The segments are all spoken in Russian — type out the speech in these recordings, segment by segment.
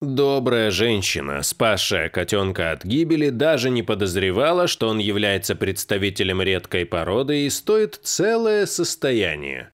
Добрая женщина, спасшая котенка от гибели, даже не подозревала, что он является представителем редкой породы и стоит целое состояние.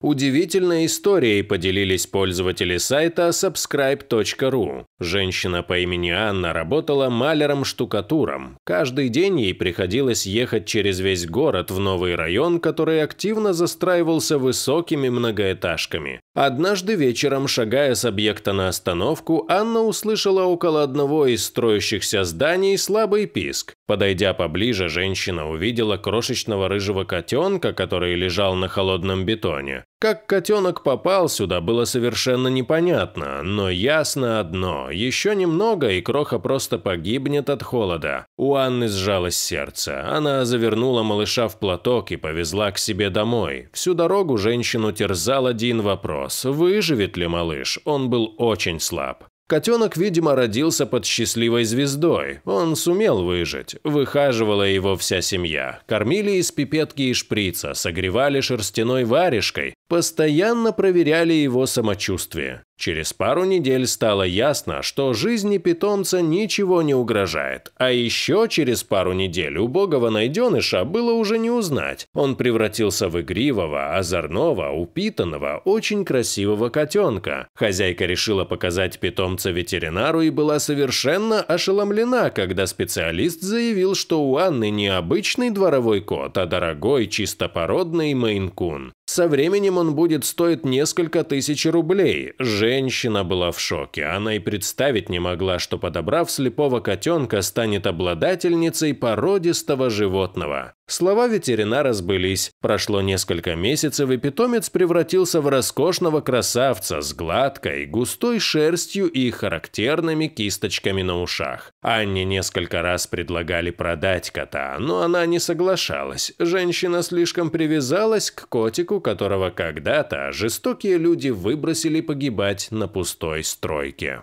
Удивительной историей поделились пользователи сайта subscribe.ru. Женщина по имени Анна работала маляром-штукатуром. Каждый день ей приходилось ехать через весь город в новый район, который активно застраивался высокими многоэтажками. Однажды вечером, шагая с объекта на остановку, Анна услышала около одного из строящихся зданий слабый писк. Подойдя поближе, женщина увидела крошечного рыжего котенка, который лежал на холодном бетоне. Как котенок попал сюда, было совершенно непонятно, но ясно одно – еще немного, и кроха просто погибнет от холода. У Анны сжалось сердце. Она завернула малыша в платок и повезла к себе домой. Всю дорогу женщину терзал один вопрос – выживет ли малыш? Он был очень слаб. Котенок, видимо, родился под счастливой звездой. Он сумел выжить. Выхаживала его вся семья. Кормили из пипетки и шприца, согревали шерстяной варежкой, постоянно проверяли его самочувствие. Через пару недель стало ясно, что жизни питомца ничего не угрожает, а еще через пару недель убогого найденыша было уже не узнать. Он превратился в игривого, озорного, упитанного, очень красивого котенка. Хозяйка решила показать питомца ветеринару и была совершенно ошеломлена, когда специалист заявил, что у Анны не обычный дворовой кот, а дорогой чистопородный мейн-кун. Со временем он будет стоить несколько тысяч рублей. Женщина была в шоке. Она и представить не могла, что подобрав слепого котенка, станет обладательницей породистого животного. Слова ветеринара сбылись. Прошло несколько месяцев, и питомец превратился в роскошного красавца с гладкой, густой шерстью и характерными кисточками на ушах. Анне несколько раз предлагали продать кота, но она не соглашалась. Женщина слишком привязалась к котику, которого когда-то жестокие люди выбросили погибать на пустой стройке.